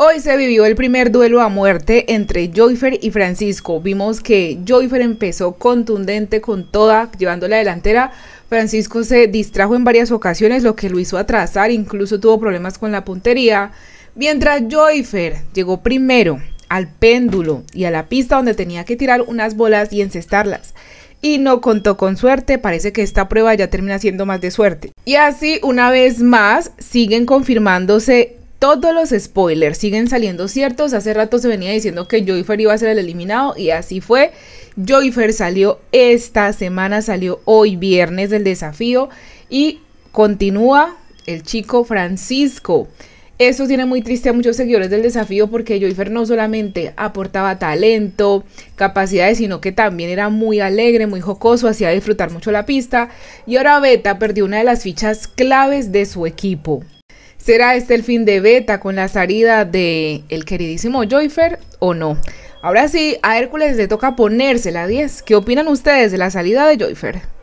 Hoy se vivió el primer duelo a muerte entre Joyfer y Francisco. Vimos que Joyfer empezó contundente con toda, llevando la delantera. Francisco se distrajo en varias ocasiones, lo que lo hizo atrasar, incluso tuvo problemas con la puntería. Mientras Joyfer llegó primero al péndulo y a la pista donde tenía que tirar unas bolas y encestarlas y no contó con suerte, parece que esta prueba ya termina siendo más de suerte. Y así una vez más siguen confirmándose todos los spoilers siguen saliendo ciertos. Hace rato se venía diciendo que Joyfer iba a ser el eliminado y así fue. Joyfer salió esta semana, salió hoy viernes del desafío y continúa el chico Francisco. Esto tiene muy triste a muchos seguidores del desafío porque Joyfer no solamente aportaba talento, capacidades, sino que también era muy alegre, muy jocoso, hacía disfrutar mucho la pista. Y ahora Beta perdió una de las fichas claves de su equipo. ¿Será este el fin de Beta con la salida de el queridísimo Joyfer o no? Ahora sí, a Hércules le toca ponerse la 10. ¿Qué opinan ustedes de la salida de Joyfer?